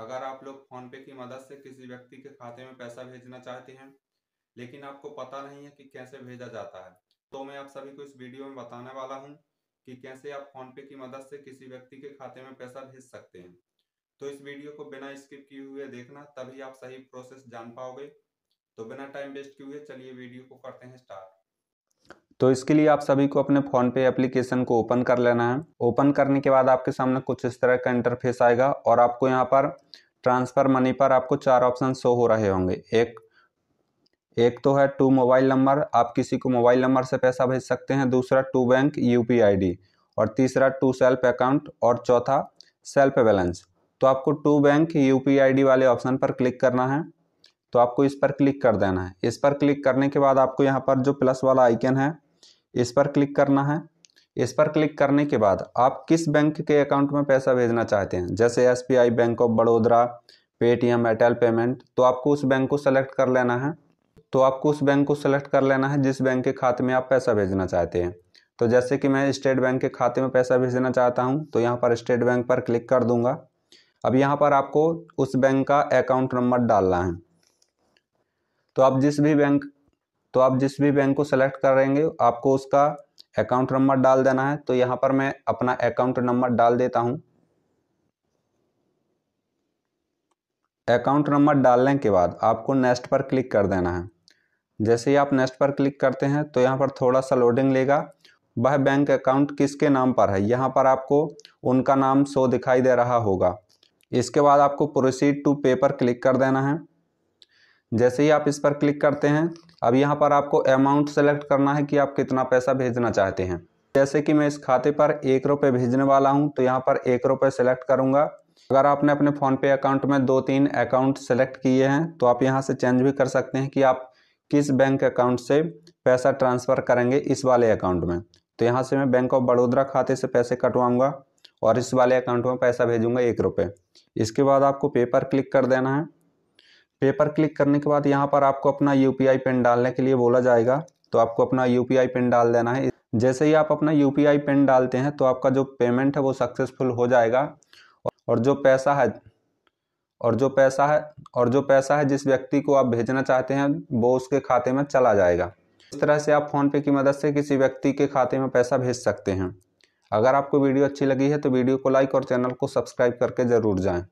अगर आप लोग फोन पे की मदद से किसी व्यक्ति के खाते में पैसा भेजना चाहते हैं लेकिन आपको पता नहीं है कि कैसे भेजा जाता है तो मैं आप सभी को इस वीडियो में बताने वाला हूँ कि कैसे आप फोन पे की मदद से किसी व्यक्ति के खाते में पैसा भेज सकते हैं तो इस वीडियो को बिना स्किप किए हुए देखना तभी आप सही प्रोसेस जान पाओगे तो बिना टाइम वेस्ट किए हुए चलिए वीडियो को करते हैं स्टार्ट तो इसके लिए आप सभी को अपने फ़ोन पे एप्लीकेशन को ओपन कर लेना है ओपन करने के बाद आपके सामने कुछ इस तरह का इंटरफेस आएगा और आपको यहाँ पर ट्रांसफ़र मनी पर आपको चार ऑप्शन शो हो रहे होंगे एक एक तो है टू मोबाइल नंबर आप किसी को मोबाइल नंबर से पैसा भेज सकते हैं दूसरा टू बैंक यू और तीसरा टू सेल्फ अकाउंट और चौथा सेल्फ बैलेंस तो आपको टू बैंक यू वाले ऑप्शन पर क्लिक करना है तो आपको इस पर क्लिक कर देना है इस पर क्लिक करने के बाद आपको यहाँ पर जो प्लस वाला आइकन है इस पर क्लिक करना है इस पर क्लिक करने के बाद आप किस बैंक के अकाउंट में पैसा भेजना चाहते हैं जैसे एस बैंक ऑफ बड़ोदरा पेटीएम एयरटेल पेमेंट तो आपको उस बैंक को सेलेक्ट कर लेना है तो आपको उस बैंक को सेलेक्ट कर लेना है जिस बैंक के खाते में आप पैसा भेजना चाहते हैं तो जैसे कि मैं स्टेट बैंक के खाते में पैसा भेजना चाहता हूं तो यहां पर स्टेट बैंक पर क्लिक कर दूंगा अब यहां पर आपको उस बैंक का अकाउंट नंबर डालना है तो आप जिस भी बैंक तो आप जिस भी बैंक को सेलेक्ट करेंगे आपको उसका अकाउंट नंबर डाल देना है तो यहाँ पर मैं अपना अकाउंट नंबर डाल देता हूँ अकाउंट नंबर डालने के बाद आपको नेक्स्ट पर क्लिक कर देना है जैसे ही आप नेक्स्ट पर क्लिक करते हैं तो यहाँ पर थोड़ा सा लोडिंग लेगा वह बैंक अकाउंट किसके नाम पर है यहाँ पर आपको उनका नाम शो दिखाई दे रहा होगा इसके बाद आपको प्रोसीड टू पे पर क्लिक कर देना है जैसे ही आप इस पर क्लिक करते हैं अब यहाँ पर आपको अमाउंट सेलेक्ट करना है कि आप कितना पैसा भेजना चाहते हैं जैसे कि मैं इस खाते पर एक रुपये भेजने वाला हूँ तो यहाँ पर एक रुपये सेलेक्ट करूँगा अगर आपने अपने फ़ोनपे अकाउंट में दो तीन अकाउंट सेलेक्ट किए हैं तो आप यहाँ से चेंज भी कर सकते हैं कि आप किस बैंक अकाउंट से पैसा ट्रांसफ़र करेंगे इस वाले अकाउंट में तो यहाँ से मैं बैंक ऑफ बड़ौदा खाते से पैसे कटवाऊँगा और इस वाले अकाउंट में पैसा भेजूँगा एक रुपये इसके बाद आपको पे क्लिक कर देना है पे पर क्लिक करने के बाद यहाँ पर आपको अपना यू पिन डालने के लिए बोला जाएगा तो आपको अपना यू पिन डाल देना है जैसे ही आप अपना यू पिन डालते हैं तो आपका जो पेमेंट है वो सक्सेसफुल हो जाएगा और जो पैसा है और जो पैसा है और जो पैसा है जिस व्यक्ति को आप भेजना चाहते हैं वो उसके खाते में चला जाएगा इस तरह से आप फ़ोनपे की मदद से किसी व्यक्ति के खाते में पैसा भेज सकते हैं अगर आपको वीडियो अच्छी लगी है तो वीडियो को लाइक और चैनल को सब्सक्राइब करके ज़रूर जाएँ